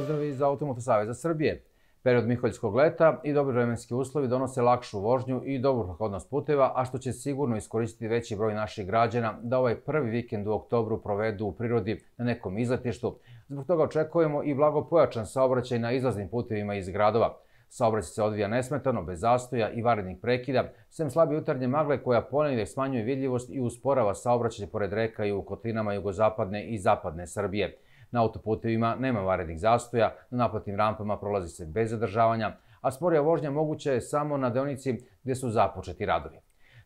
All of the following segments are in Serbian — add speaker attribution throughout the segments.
Speaker 1: pozdrav iz Automoto Saveza Srbije. Period Miholjskog leta i dobri vremenski uslovi donose lakšu vožnju i dobru prohodnost puteva, a što će sigurno iskoristiti veći broj naših građana da ovaj prvi vikend u oktobru provedu u prirodi na nekom izletištu. Zbog toga očekujemo i blago pojačan saobraćaj na izlaznim putevima iz gradova. Saobraćaj se odvija nesmetano, bez zastoja i varednih prekida, sem slabe utarnje magle koja ponedjeljak smanjuje vidljivost i usporava saobraćaj pored reka i u kotlinama jugozapadne i zapadne Srbije. Na autoputevima nema varednih zastoja, na naplatnim rampama prolazi se bez zadržavanja, a sporija vožnja moguća je samo na deonici gde su započeti radovi.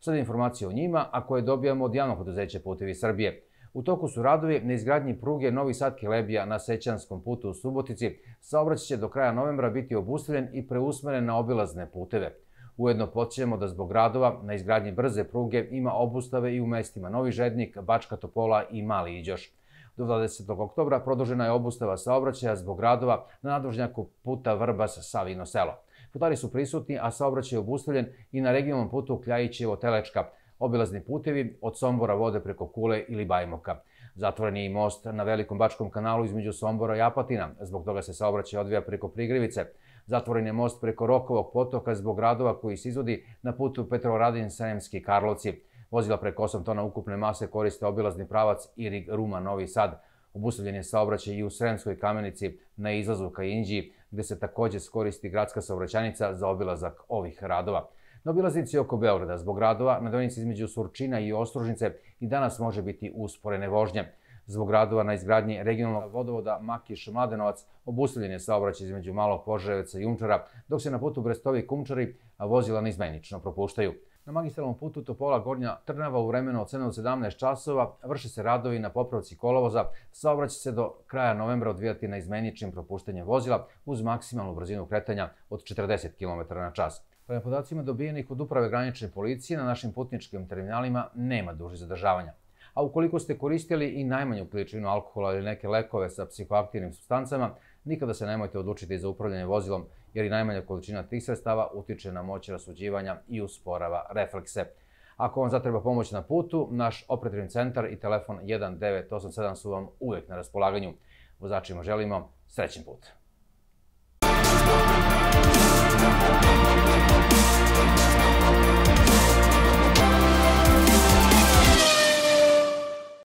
Speaker 1: Sada informacije o njima, a koje dobijamo od javnog poduzeća Putevi Srbije. U toku su radovi na izgradnji pruge Novi Sad Kelebija na Sećanskom putu u Subotici. Saobraćaj će do kraja novembra biti obustavljen i preusmeren na obilazne puteve. Ujedno podsjećamo da zbog radova na izgradnji brze pruge ima obustave i u mestima Novi Žednik, Bačka Topola i Mali Iđoš do 20. oktobra produžena je obustava saobraćaja zbog radova na nadvožnjaku puta Vrbas-Savino selo. Putari su prisutni, a saobraćaj je obustavljen i na regionalnom putu Kljajićevo-Telečka, obilazni putevi od Sombora vode preko Kule ili Bajmoka. Zatvoren je i most na Velikom Bačkom kanalu između Sombora i Apatina, zbog toga se saobraćaj odvija preko Prigrivice. Zatvoren je most preko Rokovog potoka zbog radova koji se izvodi na putu Petrovaradin-Sremski Karlovci. Vozila preko 8 tona ukupne mase koriste obilazni pravac Irig Ruma Novi Sad. Obustavljen je saobraćaj i u Sremskoj kamenici na izlazu ka Inđiji, gde se takođe skoristi gradska saobraćajnica za obilazak ovih radova. Na obilaznici oko Beograda zbog radova na donici između Surčina i Ostružnice i danas može biti usporene vožnje. Zbog radova na izgradnji regionalnog vodovoda Makiš-Mladenovac obustavljen je saobraćaj između Malog Požarevca i Umčara, dok se na putu Brestovi-Kumčari vozila neizmenično propuštaju. Na magistralnom putu Topola Gornja Trnava u vremenu od 7 do 17 časova vrše se radovi na popravci kolovoza, saobraća se do kraja novembra odvijati na izmeničnim propuštenjem vozila uz maksimalnu brzinu kretanja od 40 km na čas. Prema podacima dobijenih od uprave granične policije na našim putničkim terminalima nema duže zadržavanja. A ukoliko ste koristili i najmanju količinu alkohola ili neke lekove sa psihoaktivnim substancama, nikada se nemojte odlučiti za upravljanje vozilom jer i najmanja količina tih sredstava utiče na moć rasuđivanja i usporava reflekse. Ako vam zatreba pomoć na putu, naš operativni centar i telefon 1987 su vam uvek na raspolaganju. Vozačima želimo srećen put!